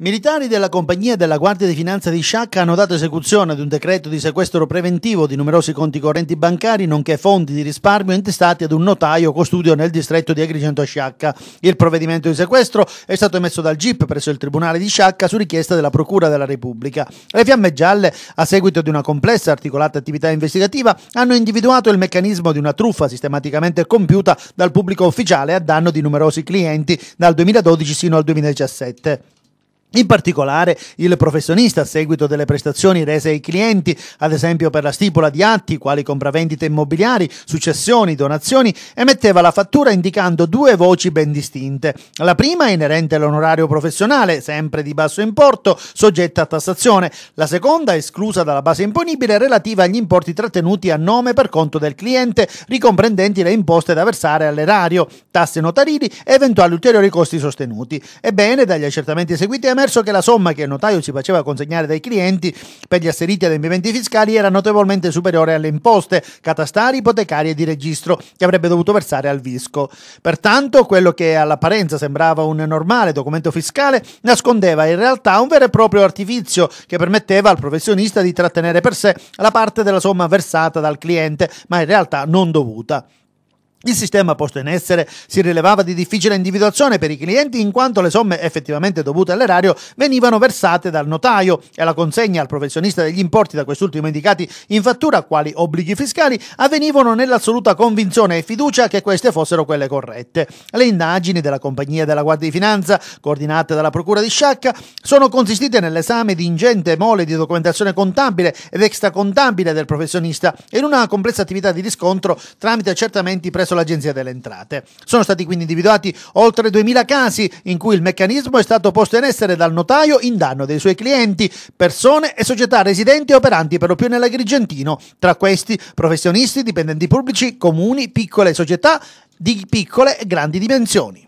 Militari della compagnia della Guardia di Finanza di Sciacca hanno dato esecuzione ad un decreto di sequestro preventivo di numerosi conti correnti bancari nonché fondi di risparmio intestati ad un notaio costudio nel distretto di Agrigento a Sciacca. Il provvedimento di sequestro è stato emesso dal GIP presso il Tribunale di Sciacca su richiesta della Procura della Repubblica. Le fiamme gialle, a seguito di una complessa e articolata attività investigativa, hanno individuato il meccanismo di una truffa sistematicamente compiuta dal pubblico ufficiale a danno di numerosi clienti dal 2012 sino al 2017. In particolare il professionista a seguito delle prestazioni rese ai clienti, ad esempio per la stipula di atti quali compravendite immobiliari, successioni, donazioni, emetteva la fattura indicando due voci ben distinte. La prima inerente all'onorario professionale, sempre di basso importo, soggetta a tassazione, la seconda esclusa dalla base imponibile relativa agli importi trattenuti a nome per conto del cliente, ricomprendenti le imposte da versare all'erario, tasse notarili e eventuali ulteriori costi sostenuti. Ebbene, dagli accertamenti eseguiti a emerso che la somma che il notaio si faceva consegnare dai clienti per gli asseriti adempimenti fiscali era notevolmente superiore alle imposte catastali, ipotecarie e di registro che avrebbe dovuto versare al visco. Pertanto, quello che all'apparenza sembrava un normale documento fiscale nascondeva in realtà un vero e proprio artifizio che permetteva al professionista di trattenere per sé la parte della somma versata dal cliente, ma in realtà non dovuta. Il sistema posto in essere si rilevava di difficile individuazione per i clienti in quanto le somme effettivamente dovute all'erario venivano versate dal notaio e la consegna al professionista degli importi da quest'ultimo indicati in fattura, quali obblighi fiscali, avvenivano nell'assoluta convinzione e fiducia che queste fossero quelle corrette. Le indagini della compagnia della Guardia di Finanza, coordinate dalla Procura di Sciacca, sono consistite nell'esame di ingente mole di documentazione contabile ed extracontabile del professionista e in una complessa attività di riscontro tramite accertamenti presso presso l'Agenzia delle Entrate. Sono stati quindi individuati oltre 2000 casi in cui il meccanismo è stato posto in essere dal notaio in danno dei suoi clienti, persone e società residenti e operanti per lo più nell'Agrigentino, tra questi professionisti, dipendenti pubblici, comuni, piccole società di piccole e grandi dimensioni.